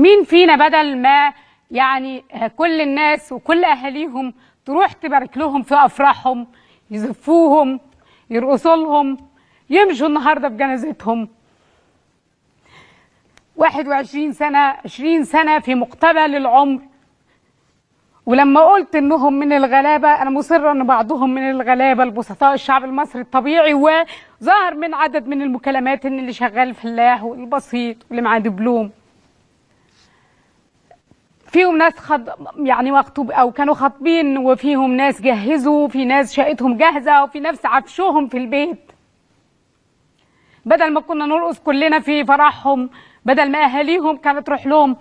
مين فينا بدل ما يعني كل الناس وكل اهاليهم تروح تبارك لهم في افراحهم يزفوهم يرقصوا لهم يمشوا النهارده في جنازتهم 21 سنه 20 سنه في مقتبل العمر ولما قلت انهم من الغلابه انا مصره ان بعضهم من الغلابه البسطاء الشعب المصري الطبيعي وظهر من عدد من المكالمات ان اللي شغال فلاح والبسيط واللي معاه دبلوم فيهم ناس خط... يعني مخطوب او كانوا خاطبين وفيهم ناس جهزوا وفي ناس شقتهم جاهزه وفي ناس عفشوهم في البيت بدل ما كنا نرقص كلنا في فرحهم بدل ما اهاليهم كانت تروح لهم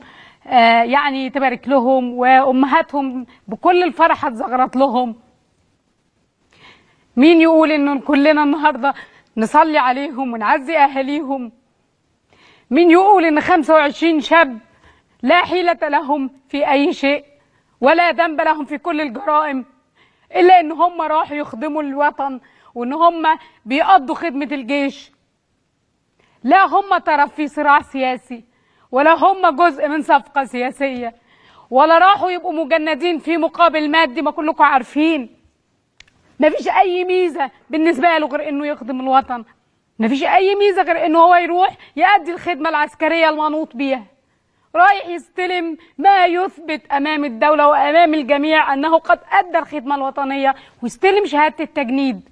آه يعني تبارك لهم وامهاتهم بكل الفرحه اتزغرت لهم مين يقول ان كلنا النهارده نصلي عليهم ونعزي اهاليهم مين يقول ان 25 شاب لا حيلة لهم في أي شيء ولا ذنب لهم في كل الجرائم إلا إن هم راحوا يخدموا الوطن وإن هم بيقضوا خدمة الجيش لا هم طرف في صراع سياسي ولا هم جزء من صفقة سياسية ولا راحوا يبقوا مجندين في مقابل مادي ما كلكم عارفين مفيش أي ميزة بالنسبة له غير إنه يخدم الوطن مفيش أي ميزة غير إنه هو يروح يأدي الخدمة العسكرية المنوط بيها رايح يستلم ما يثبت امام الدوله وامام الجميع انه قد ادى الخدمه الوطنيه ويستلم شهاده التجنيد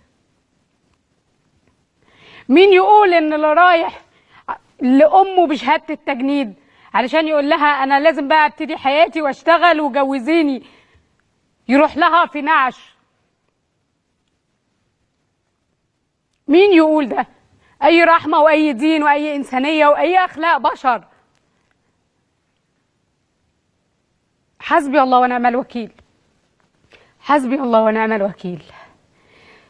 مين يقول ان اللي رايح لامه بشهاده التجنيد علشان يقول لها انا لازم بقى ابتدي حياتي واشتغل وجوزيني يروح لها في نعش مين يقول ده اي رحمه واي دين واي انسانيه واي اخلاق بشر حسبي الله ونعم الوكيل حسبي الله ونعم الوكيل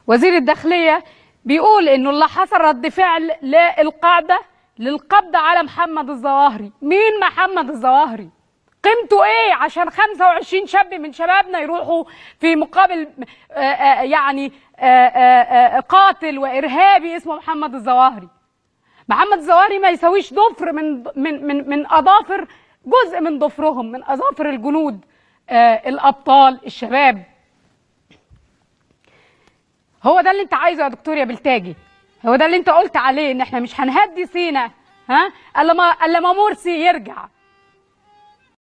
وزير الداخلية بيقول إنه اللي حصل رد فعل للقاعدة للقبض على محمد الظواهري مين محمد الظواهري قيمته ايه عشان 25 شاب من شبابنا يروحوا في مقابل آآ آه، آه، يعني آآ آه، قاتل وارهابي اسمه محمد الظواهري محمد الظواهري ما يساويش ضفر من من من, من اظافر جزء من ضفرهم من اظافر الجنود آه الابطال الشباب هو ده اللي انت عايزه يا دكتور يا بلتاجي هو ده اللي انت قلت عليه ان احنا مش هنهدي سينا ها الا ما الا ما مرسي يرجع